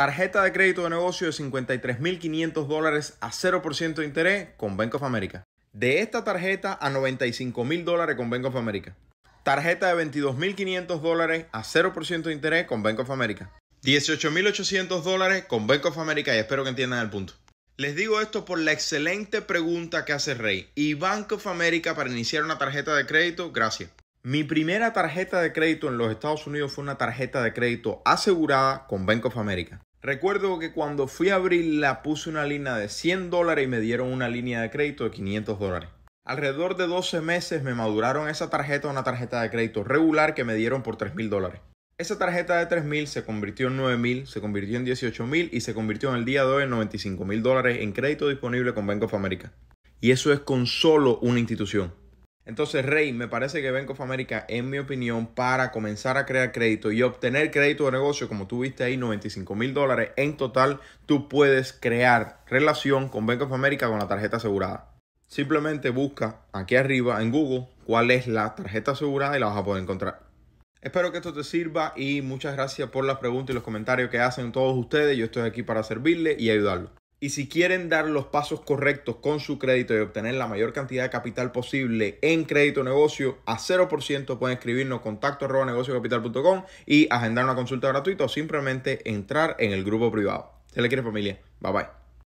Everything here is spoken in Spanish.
tarjeta de crédito de negocio de 53.500 dólares a 0% de interés con Bank of America. De esta tarjeta a 95.000 dólares con Bank of America. Tarjeta de 22.500 dólares a 0% de interés con Bank of America. 18.800 dólares con Bank of America y espero que entiendan el punto. Les digo esto por la excelente pregunta que hace Rey. ¿Y Bank of America para iniciar una tarjeta de crédito? Gracias. Mi primera tarjeta de crédito en los Estados Unidos fue una tarjeta de crédito asegurada con Bank of America. Recuerdo que cuando fui a la puse una línea de 100 dólares y me dieron una línea de crédito de 500 dólares. Alrededor de 12 meses me maduraron esa tarjeta una tarjeta de crédito regular que me dieron por 3 mil dólares. Esa tarjeta de 3 mil se convirtió en 9 mil, se convirtió en 18 mil y se convirtió en el día de hoy en 95 mil dólares en crédito disponible con Bank of America. Y eso es con solo una institución. Entonces, Rey, me parece que Bank of America, en mi opinión, para comenzar a crear crédito y obtener crédito de negocio, como tú viste ahí, 95 mil dólares en total, tú puedes crear relación con Bank of America con la tarjeta asegurada. Simplemente busca aquí arriba en Google cuál es la tarjeta asegurada y la vas a poder encontrar. Espero que esto te sirva y muchas gracias por las preguntas y los comentarios que hacen todos ustedes. Yo estoy aquí para servirle y ayudarlo. Y si quieren dar los pasos correctos con su crédito y obtener la mayor cantidad de capital posible en crédito negocio a 0%, pueden escribirnos contacto arroba negociocapital.com y agendar una consulta gratuita o simplemente entrar en el grupo privado. Se le quiere familia. Bye bye.